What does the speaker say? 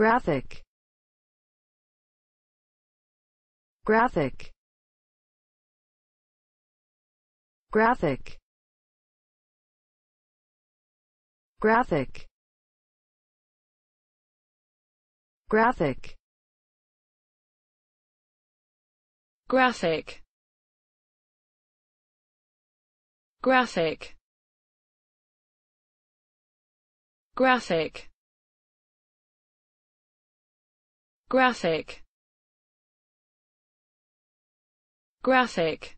graphic graphic graphic graphic graphic graphic graphic graphic graphic graphic